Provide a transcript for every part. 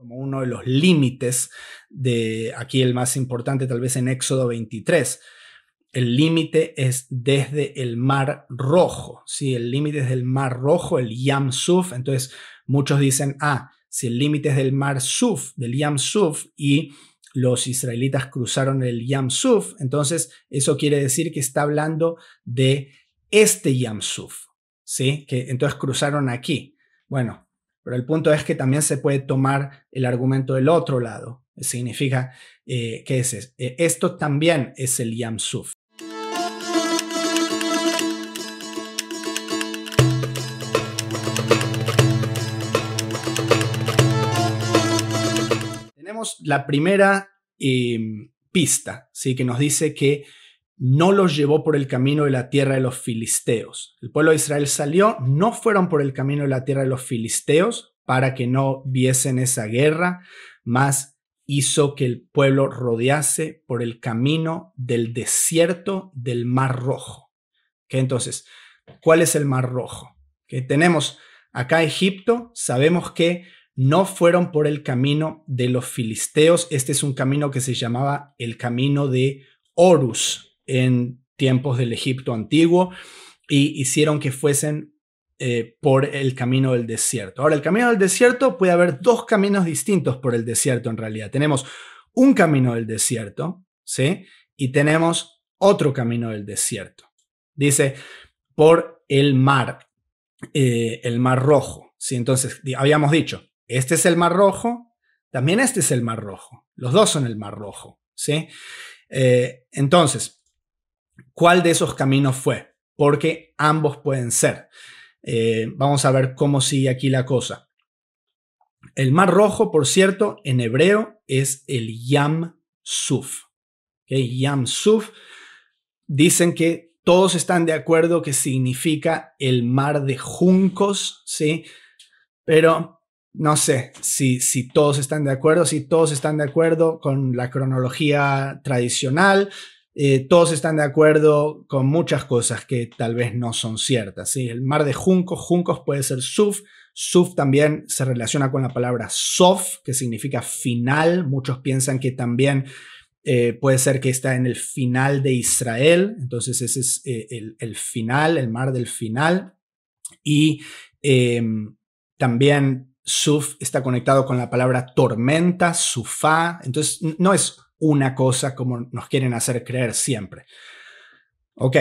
como uno de los límites de aquí el más importante tal vez en Éxodo 23. El límite es desde el Mar Rojo, ¿sí? El límite es del Mar Rojo, el Yam Suf. Entonces, muchos dicen, ah, si el límite es del Mar Suf, del Yam Suf, y los israelitas cruzaron el Yam Suf, entonces eso quiere decir que está hablando de este Yam Suf, ¿sí? Que entonces cruzaron aquí. Bueno, pero el punto es que también se puede tomar el argumento del otro lado. Significa eh, que es, eh, esto también es el yamsuf. Tenemos la primera em, pista, ¿sí? que nos dice que no los llevó por el camino de la tierra de los filisteos. El pueblo de Israel salió, no fueron por el camino de la tierra de los filisteos para que no viesen esa guerra, mas hizo que el pueblo rodease por el camino del desierto del Mar Rojo. ¿Qué entonces, ¿cuál es el Mar Rojo? Que tenemos acá Egipto, sabemos que no fueron por el camino de los filisteos, este es un camino que se llamaba el camino de Horus, en tiempos del Egipto antiguo y hicieron que fuesen eh, por el camino del desierto. Ahora, el camino del desierto puede haber dos caminos distintos por el desierto en realidad. Tenemos un camino del desierto, ¿sí? Y tenemos otro camino del desierto. Dice, por el mar, eh, el mar rojo, ¿sí? Entonces, habíamos dicho, este es el mar rojo, también este es el mar rojo, los dos son el mar rojo, ¿sí? Eh, entonces, cuál de esos caminos fue, porque ambos pueden ser. Eh, vamos a ver cómo sigue aquí la cosa. El mar rojo, por cierto, en hebreo es el Yam Suf. Yam Suf. Dicen que todos están de acuerdo que significa el mar de juncos, ¿sí? Pero no sé si, si todos están de acuerdo, si todos están de acuerdo con la cronología tradicional, eh, todos están de acuerdo con muchas cosas que tal vez no son ciertas. El mar de juncos, juncos puede ser suf. Suf también se relaciona con la palabra sof, que significa final. Muchos piensan que también eh, puede ser que está en el final de Israel. Entonces ese es eh, el, el, final, el mar del final. Y em, también suf está conectado con la palabra tormenta, sufá. Entonces no es una cosa como nos quieren hacer creer siempre. Ok,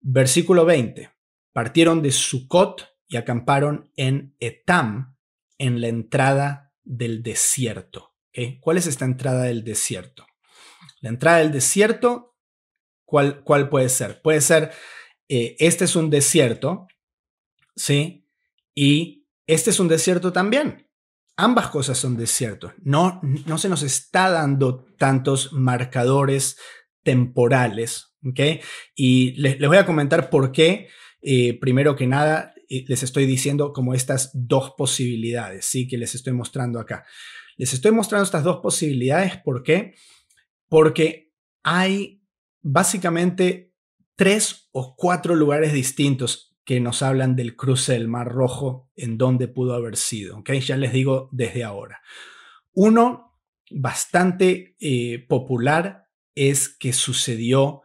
versículo 20. Partieron de Sucot y acamparon en Etam, en la entrada del desierto. ¿Okay? ¿Cuál es esta entrada del desierto? La entrada del desierto, ¿cuál, cuál puede ser? Puede ser, eh, este es un desierto, ¿sí? Y este es un desierto también ambas cosas son desiertos. No, no se nos está dando tantos marcadores temporales. Y les, voy a comentar por qué, eh, primero que nada, eh, les estoy diciendo como estas dos posibilidades, ¿sí? que les estoy mostrando acá. Les estoy mostrando estas dos posibilidades, ¿por qué? Porque hay básicamente tres o cuatro lugares distintos que nos hablan del cruce del Mar Rojo, en dónde pudo haber sido. ¿okay? Ya les digo desde ahora. Uno bastante eh, popular es que sucedió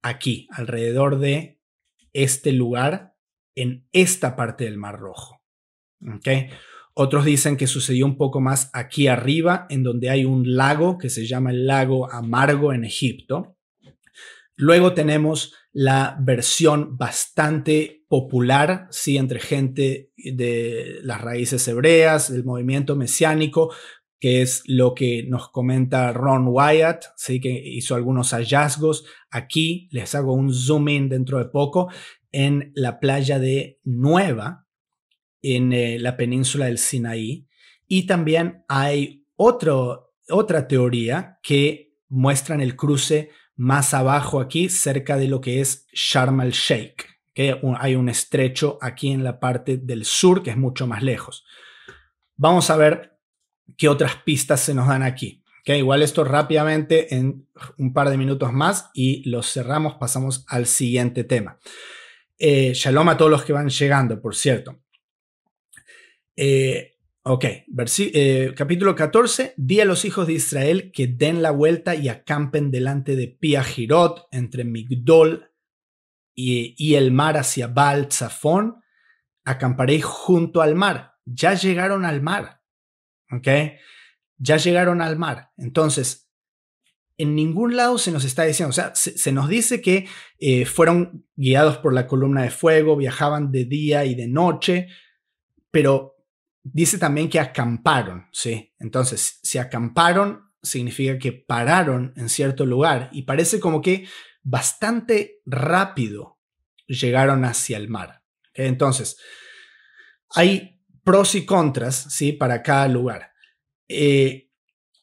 aquí, alrededor de este lugar, en esta parte del Mar Rojo. Otros dicen que sucedió un poco más aquí arriba, en donde hay un lago que se llama el lago amargo en Egipto. Luego tenemos la versión bastante popular, sí, entre gente de las raíces hebreas, del movimiento mesiánico, que es lo que nos comenta Ron Wyatt, sí, que hizo algunos hallazgos. Aquí les hago un zoom in dentro de poco en la playa de Nueva, en eh, la península del Sinaí. Y también hay otro, otra teoría que muestran el cruce más abajo aquí, cerca de lo que es Sharm el-Sheikh que hay un estrecho aquí en la parte del sur que es mucho más lejos. Vamos a ver qué otras pistas se nos dan aquí. igual esto rápidamente en un par de minutos más y los cerramos, pasamos al siguiente tema. Eh, shalom a todos los que van llegando, por cierto. Eh, ok, eh, capítulo 14, di a los hijos de Israel que den la vuelta y acampen delante de Pia Girot, entre Migdol y, el mar hacia Baal acamparé junto al mar. Ya llegaron al mar. ¿Ok? Ya llegaron al mar. Entonces, en ningún lado se nos está diciendo, o sea, se, nos dice que eh, fueron guiados por la columna de fuego, viajaban de día y de noche, pero dice también que acamparon, ¿sí? Entonces, si acamparon, significa que pararon en cierto lugar y parece como que bastante rápido llegaron hacia el mar. Entonces, hay pros y contras, ¿sí? Para cada lugar. Eh,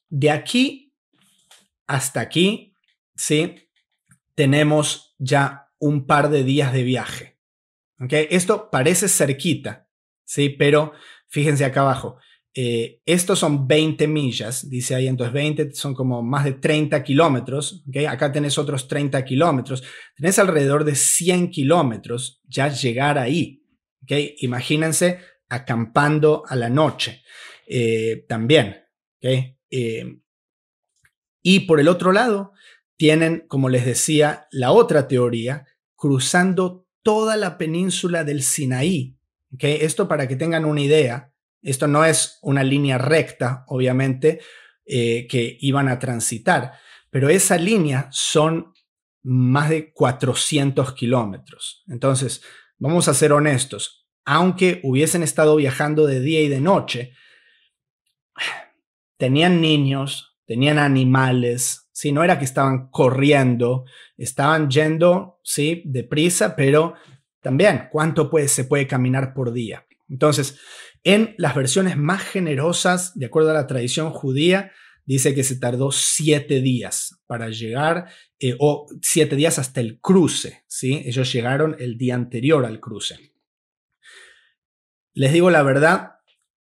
de aquí hasta aquí, ¿sí? Tenemos ya un par de días de viaje. ¿okay? Esto parece cerquita, ¿sí? Pero fíjense acá abajo. Eh, estos son 20 millas, dice ahí, entonces 20 son como más de 30 kilómetros, ¿okay? acá tenés otros 30 kilómetros, tenés alrededor de 100 kilómetros ya llegar ahí, ¿okay? imagínense acampando a la noche eh, también. Eh, y por el otro lado, tienen, como les decía, la otra teoría, cruzando toda la península del Sinaí. Esto para que tengan una idea esto no es una línea recta, obviamente, eh, que iban a transitar, pero esa línea son más de 400 kilómetros. Entonces, vamos a ser honestos, aunque hubiesen estado viajando de día y de noche, tenían niños, tenían animales, si no era que estaban corriendo, estaban yendo ¿sí? deprisa, pero también cuánto puede, se puede caminar por día. Entonces, en las versiones más generosas, de acuerdo a la tradición judía, dice que se tardó siete días para llegar, eh, o siete días hasta el cruce, ¿sí? Ellos llegaron el día anterior al cruce. Les digo la verdad,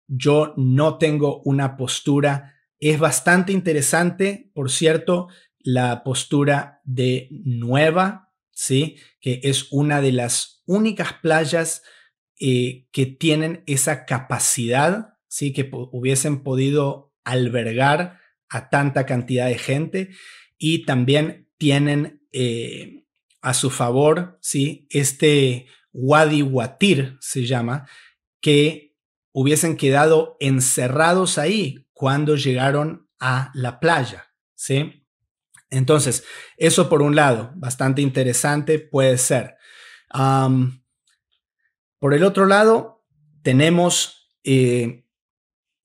yo no tengo una postura. Es bastante interesante, por cierto, la postura de Nueva, ¿sí? Que es una de las únicas playas eh, que tienen esa capacidad, ¿sí? que hubiesen podido albergar a tanta cantidad de gente y también tienen eh, a su favor ¿sí? este Wadi Watir, se llama, que hubiesen quedado encerrados ahí cuando llegaron a la playa. ¿sí? Entonces, eso por un lado, bastante interesante puede ser. Por el otro lado, tenemos eh,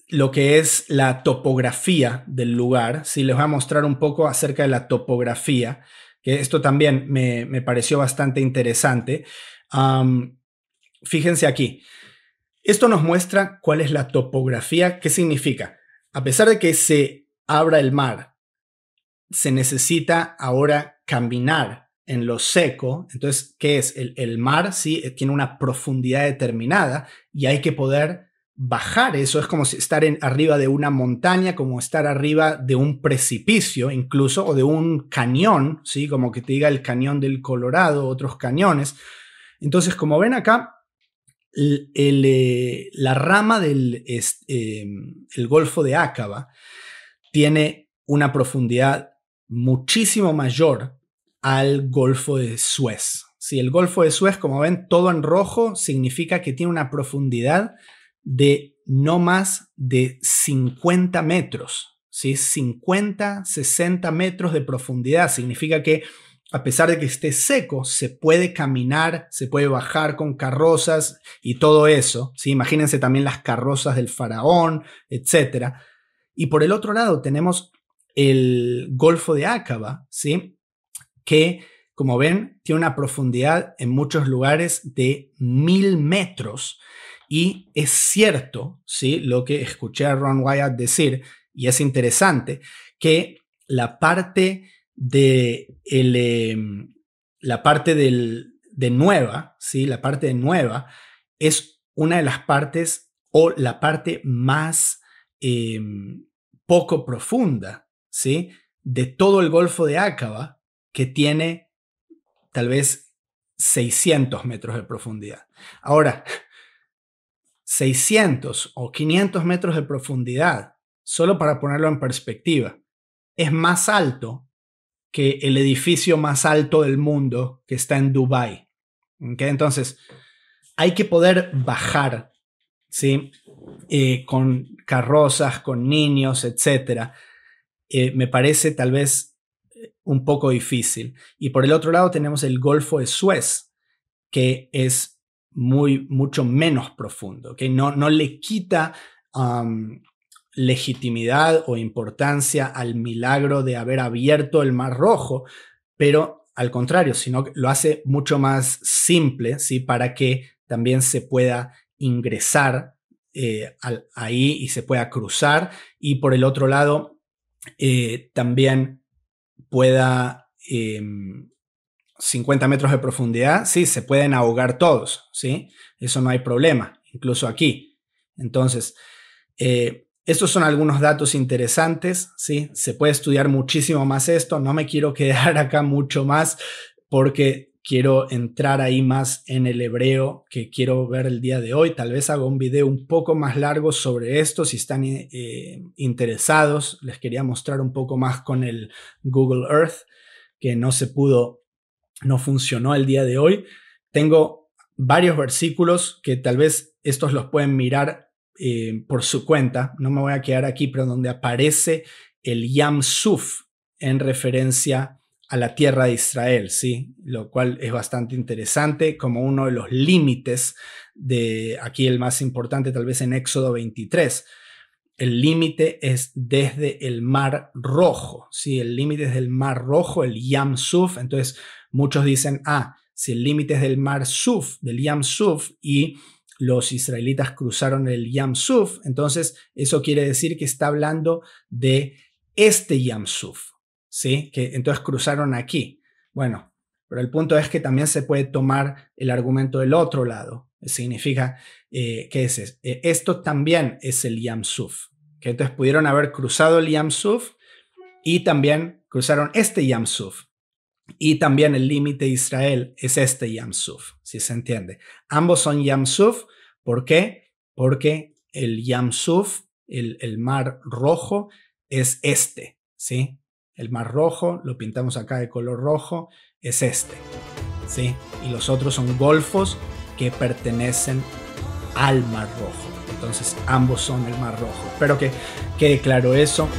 lo que es la topografía del lugar. Si les voy a mostrar un poco acerca de la topografía, que esto también me, pareció bastante interesante. fíjense aquí. Esto nos muestra cuál es la topografía, qué significa. A pesar de que se abra el mar, se necesita ahora caminar en lo seco, entonces, ¿qué es? El, mar sí eh, tiene una profundidad determinada y hay que poder bajar eso. Es como estar en, arriba de una montaña, como estar arriba de un precipicio incluso, o de un cañón, ¿sí? Como que te diga el cañón del Colorado, otros cañones. Entonces, como ven acá, eh, la rama del em, el Golfo de Ácaba tiene una profundidad muchísimo mayor al Golfo de Suez. Si el Golfo de Suez, como ven, todo en rojo significa que tiene una profundidad de no más de 50 metros. ¿sí? 50, 60 metros de profundidad. Significa que a pesar de que esté seco, se puede caminar, se puede bajar con carrozas y todo eso. ¿sí? Imagínense también las carrozas del faraón, etc. Y por el otro lado tenemos el Golfo de Ácaba... ¿sí? que, como ven, tiene una profundidad en muchos lugares de mil metros. Y es cierto, ¿sí? Lo que escuché a Ron Wyatt decir, y es interesante, que la parte de em, la parte de nueva, ¿sí? La parte de nueva es una de las partes o la parte más em, poco profunda, ¿sí? De todo el Golfo de Ácaba que tiene tal vez 600 metros de profundidad. Ahora, 600 o 500 metros de profundidad, solo para ponerlo en perspectiva, es más alto que el edificio más alto del mundo que está en Dubái. Entonces, hay que poder bajar ¿sí? Eh, con carrozas, con niños, etc. Eh, me parece tal vez un poco difícil. Y por el otro lado tenemos el Golfo de Suez, que es muy, mucho menos profundo, que no, no le quita legitimidad o importancia al milagro de haber abierto el Mar Rojo, pero al contrario, sino que lo hace mucho más simple, ¿sí? Para que también se pueda ingresar eh, ahí y se pueda cruzar. Y por el otro lado, eh, también pueda... 50 em, metros de profundidad, sí, se pueden ahogar todos, ¿sí? Eso no hay problema, incluso aquí. Entonces, eh, estos son algunos datos interesantes, ¿sí? Se puede estudiar muchísimo más esto, no me quiero quedar acá mucho más porque quiero entrar ahí más en el hebreo que quiero ver el día de hoy. Tal vez hago un video un poco más largo sobre esto. Si están eh, interesados, les quería mostrar un poco más con el Google Earth, que no se pudo, no funcionó el día de hoy. Tengo varios versículos que tal vez estos los pueden mirar eh, por su cuenta. No me voy a quedar aquí, pero donde aparece el Yam Suf en referencia a a la tierra de Israel, ¿sí? Lo cual es bastante interesante como uno de los límites de, aquí el más importante tal vez en Éxodo 23. El límite es desde el Mar Rojo, ¿sí? El límite es del Mar Rojo, el Yam Suf. Entonces, muchos dicen, ah, si el límite es del Mar Suf, del Yam Suf, y los israelitas cruzaron el Yam Suf, entonces eso quiere decir que está hablando de este Yam Suf, ¿sí? Que entonces cruzaron aquí. Bueno, pero el punto es que también se puede tomar el argumento del otro lado. Significa eh, que es, eh, esto también es el Yamsuf. Que entonces pudieron haber cruzado el Yamsuf y también cruzaron este Yamsuf. Y también el límite de Israel es este Yamsuf, si se entiende. Ambos son Yamsuf. ¿Por qué? Porque el Yamsuf, el, el mar rojo, es este, ¿sí? El Mar rojo, lo pintamos acá de color rojo, es este. ¿sí? Y los otros son golfos que pertenecen al mar rojo. Entonces ambos son el mar rojo. Espero que quede claro eso.